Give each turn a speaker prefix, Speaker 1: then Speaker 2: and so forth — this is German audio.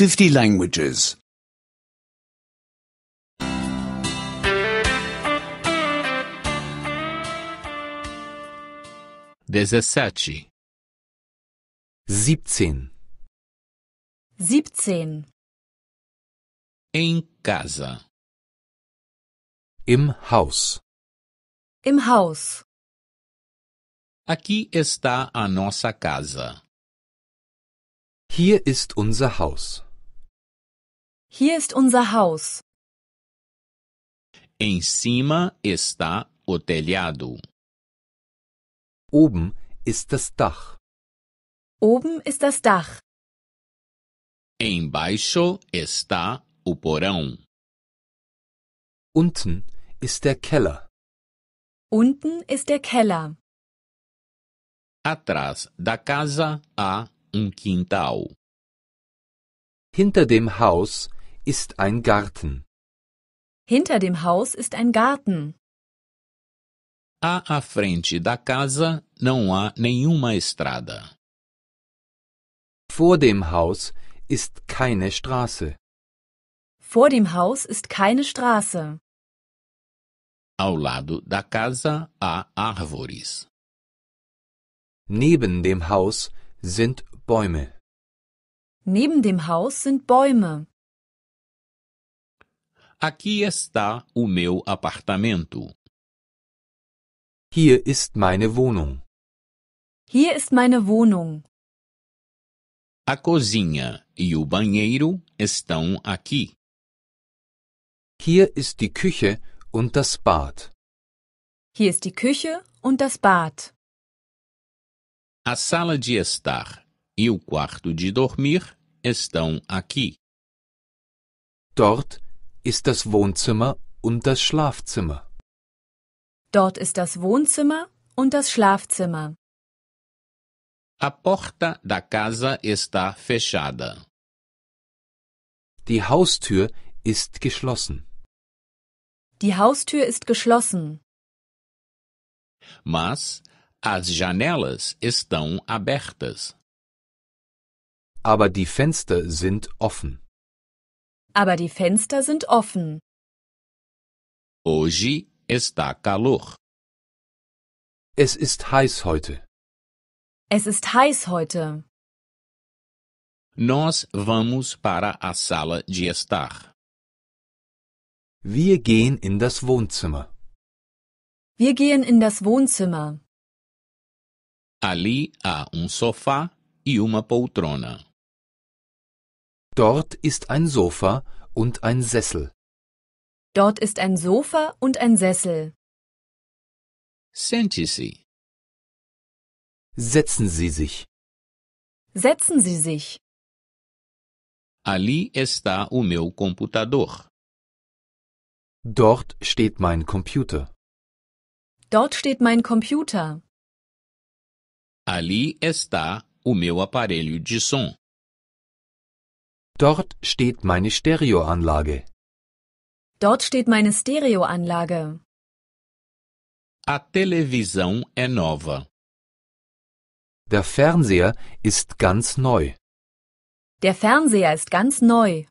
Speaker 1: 50 languages. 17 17 Em casa. Im Haus.
Speaker 2: Im Haus.
Speaker 1: Aqui está a nossa casa. Hier ist unser Haus.
Speaker 2: Hier ist unser Haus.
Speaker 1: Em cima está o telhado. Oben ist das Dach.
Speaker 2: Oben ist das Dach.
Speaker 1: Embaixo está o porão. Unten ist der Keller.
Speaker 2: Unten ist der Keller.
Speaker 1: Atrás da casa há um quintal. Hinter dem Haus ist ein Garten.
Speaker 2: Hinter dem Haus ist ein Garten.
Speaker 1: À frente da casa não há nenhuma estrada. Vor dem Haus ist keine Straße.
Speaker 2: Vor dem Haus ist keine Straße.
Speaker 1: Ao lado da casa há árvores. Neben dem Haus sind Bäume.
Speaker 2: Neben dem Haus sind Bäume.
Speaker 1: Aqui está o meu apartamento. Hier ist meine Wohnung.
Speaker 2: Hier ist meine Wohnung.
Speaker 1: A cozinha e o banheiro estão aqui. Hier ist die Küche und das Bad.
Speaker 2: Hier ist die Küche und das Bad.
Speaker 1: A sala de estar e o quarto de dormir estão aqui. Dort ist das Wohnzimmer und das Schlafzimmer.
Speaker 2: Dort ist das Wohnzimmer und das Schlafzimmer.
Speaker 1: A porta da casa está fechada. Die Haustür ist geschlossen.
Speaker 2: Die Haustür ist geschlossen.
Speaker 1: Mas as janelas estão abertas. Aber die Fenster sind offen.
Speaker 2: Aber die Fenster sind offen.
Speaker 1: Hoje está calor. Es ist heiß heute.
Speaker 2: Es ist heiß heute.
Speaker 1: Nós vamos para a sala de estar. Wir gehen in das Wohnzimmer.
Speaker 2: Wir gehen in das Wohnzimmer.
Speaker 1: Ali há um sofá e uma poltrona. Dort ist ein Sofa und ein Sessel.
Speaker 2: Dort ist ein Sofa und ein Sessel.
Speaker 1: Sente-se. Setzen Sie sich.
Speaker 2: Setzen Sie sich.
Speaker 1: Ali está o meu computador. Dort steht mein Computer.
Speaker 2: Dort steht mein Computer.
Speaker 1: Ali está o meu aparelho de som. Dort steht meine Stereoanlage.
Speaker 2: Dort steht meine Stereoanlage.
Speaker 1: A televisão é nova. Der Fernseher ist ganz neu.
Speaker 2: Der Fernseher ist ganz neu.